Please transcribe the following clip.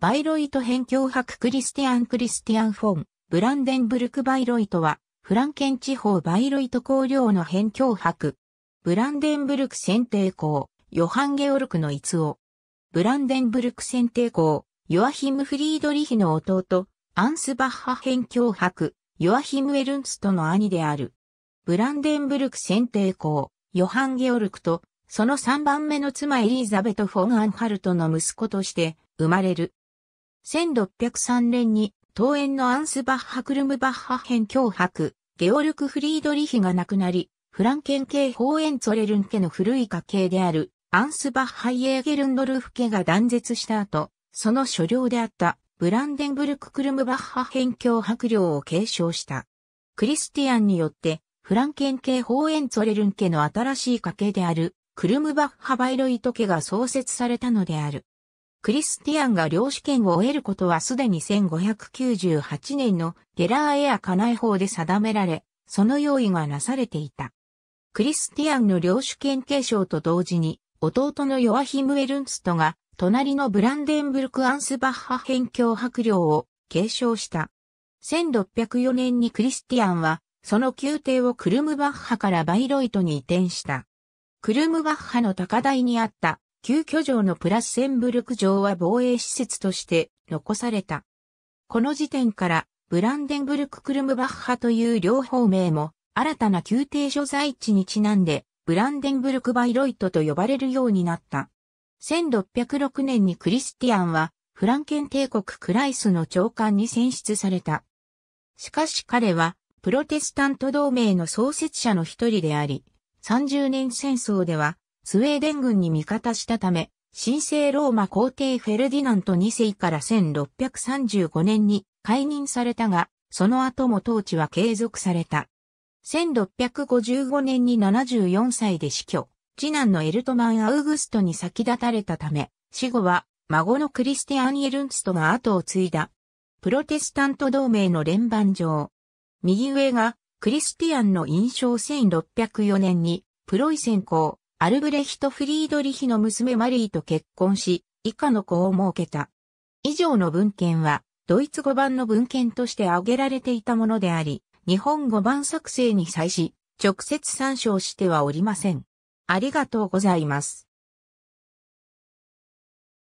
バイロイト辺境博クリスティアン・クリスティアン・フォン、ブランデンブルク・バイロイトは、フランケン地方バイロイト公領の辺境博ブランデンブルク選定校、ヨハン・ゲオルクの逸夫。ブランデンブルク選定校、ヨアヒム・フリードリヒの弟、アンスバッハ辺境博ヨアヒム・エルンストの兄である。ブランデンブルク選定校、ヨハン・ゲオルクと、その3番目の妻エリザベト・フォン・アンハルトの息子として生まれる。1603年に、東園のアンスバッハクルムバッハ編脅迫、ゲオルク・フリードリヒが亡くなり、フランケン系ホーエンツォレルン家の古い家系である、アンスバッハイエーゲルンドルフ家が断絶した後、その所領であったブランデンブルク・クルムバッハ編脅迫領を継承した。クリスティアンによって、フランケン系ホーエンツォレルン家の新しい家系である、クルムバッハ・バイロイト家が創設されたのである。クリスティアンが領主権を得ることはすでに1598年のゲラーエア家内法で定められ、その用意がなされていた。クリスティアンの領主権継承と同時に、弟のヨアヒム・エルンストが、隣のブランデンブルク・アンスバッハ辺境伯領を継承した。1604年にクリスティアンは、その宮廷をクルムバッハからバイロイトに移転した。クルムバッハの高台にあった旧居城のプラッセンブルク城は防衛施設として残された。この時点からブランデンブルククルムバッハという両方名も新たな宮廷所在地にちなんでブランデンブルクバイロイトと呼ばれるようになった。1606年にクリスティアンはフランケン帝国クライスの長官に選出された。しかし彼はプロテスタント同盟の創設者の一人であり、30年戦争ではスウェーデン軍に味方したため、神聖ローマ皇帝フェルディナント2世から1635年に解任されたが、その後も統治は継続された。1655年に74歳で死去、次男のエルトマン・アウグストに先立たれたため、死後は孫のクリスティアン・エルンストが後を継いだ。プロテスタント同盟の連番上。右上がクリスティアンの印象1604年にプロイセン公、アルブレヒト・フリードリヒの娘マリーと結婚し、以下の子を設けた。以上の文献は、ドイツ語版の文献として挙げられていたものであり、日本語版作成に際し、直接参照してはおりません。ありがとうございます。